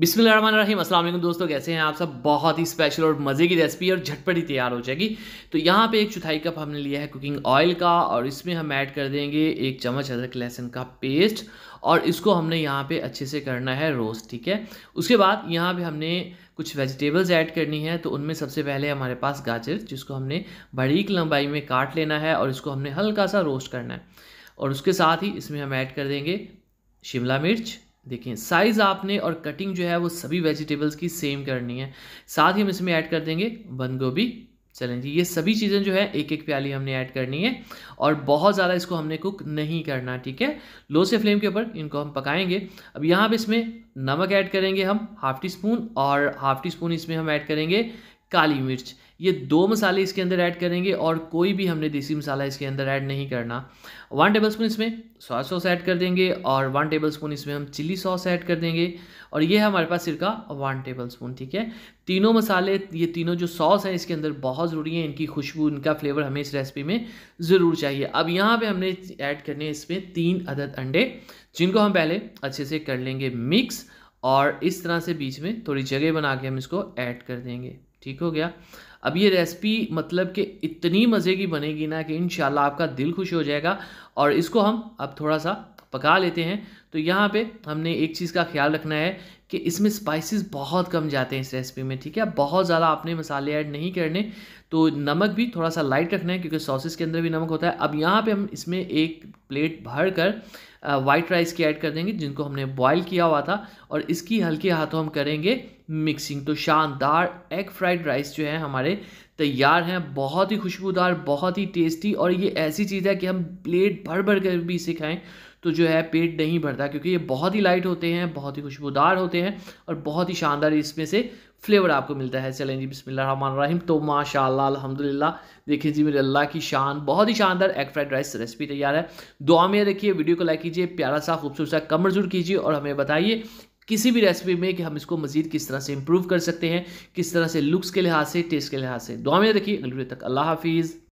बिस्मिल रहीम अस्सलाम दोस्तों कैसे हैं आप सब बहुत ही स्पेशल और मज़े की रेसिपी और झटपट ही तैयार हो जाएगी तो यहाँ पे एक चौथाई कप हमने लिया है कुकिंग ऑयल का और इसमें हम ऐड कर देंगे एक चम्मच अदरक लहसुन का पेस्ट और इसको हमने यहाँ पे अच्छे से करना है रोस्ट ठीक है उसके बाद यहाँ पे हमने कुछ वेजिटेबल्स ऐड करनी है तो उनमें सबसे पहले हमारे पास गाजर जिसको हमने बड़ी लंबाई में काट लेना है और इसको हमने हल्का सा रोस्ट करना है और उसके साथ ही इसमें हम ऐड कर देंगे शिमला मिर्च देखिए साइज़ आपने और कटिंग जो है वो सभी वेजिटेबल्स की सेम करनी है साथ ही हम इसमें ऐड कर देंगे बंद गोभी चलें जी ये सभी चीज़ें जो है एक एक प्याली हमने ऐड करनी है और बहुत ज़्यादा इसको हमने कुक नहीं करना ठीक है लो से फ्लेम के ऊपर इनको हम पकाएंगे अब यहाँ पे इसमें नमक ऐड करेंगे हम हाफ़ टी स्पून और हाफ़ टी स्पून इसमें हम ऐड करेंगे काली मिर्च ये दो मसाले इसके अंदर ऐड करेंगे और कोई भी हमने देसी मसाला इसके अंदर ऐड नहीं करना वन टेबल स्पून इसमें सोया सॉस ऐड कर देंगे और वन टेबल स्पून इसमें हम चिली सॉस ऐड कर देंगे और ये हमारे पास सिरका वन टेबल स्पून ठीक है तीनों मसाले ये तीनों जो सॉस हैं इसके अंदर बहुत ज़रूरी है इनकी खुशबू इनका फ्लेवर हमें इस रेसिपी में ज़रूर चाहिए अब यहाँ पर हमने ऐड करने हैं इसमें तीन अदद अंडे जिनको हम पहले अच्छे से कर लेंगे मिक्स और इस तरह से बीच में थोड़ी जगह बना के हम इसको ऐड कर देंगे ठीक हो गया अब ये रेसिपी मतलब कि इतनी मज़े की बनेगी ना कि इन आपका दिल खुश हो जाएगा और इसको हम अब थोड़ा सा पका लेते हैं तो यहाँ पे हमने एक चीज़ का ख्याल रखना है कि इसमें स्पाइसेस बहुत कम जाते हैं इस रेसिपी में ठीक है बहुत ज़्यादा आपने मसाले ऐड नहीं करने तो नमक भी थोड़ा सा लाइट रखना है क्योंकि सॉसेस के अंदर भी नमक होता है अब यहाँ पे हम इसमें एक प्लेट भर कर वाइट राइस की ऐड कर देंगे जिनको हमने बॉयल किया हुआ था और इसकी हल्के हाथों हम करेंगे मिक्सिंग तो शानदार एग फ्राइड राइस जो है हमारे तैयार हैं बहुत ही खुशबूदार बहुत ही टेस्टी और ये ऐसी चीज़ है कि हम प्लेट भर भर कर भी इसे खाएँ तो जो है पेट नहीं भरता क्योंकि ये बहुत ही लाइट होते हैं बहुत ही खुशबूदार होते हैं और बहुत ही शानदार इसमें से फ्लेवर आपको मिलता है चलें जी बिसमीम तो माशा अलहमदिल्ला देखिए जी मेरे अल्लाह की शान बहुत ही शानदार एग फ्राइड राइस रेसिपी तैयार है दुआ में रखिए वीडियो को लाइक कीजिए प्यारा सा खूबसूरत सा कमेंट जरूर कीजिए और हमें बताइए किसी भी रेसिपी में कि हम इसको मजीद किस तरह से इम्प्रूव कर सकते हैं किस तरह से लुक्स के लिहाज से टेस्ट के लिहाज से दुआ में रखिए अगले तक अल्लाह हाफिज़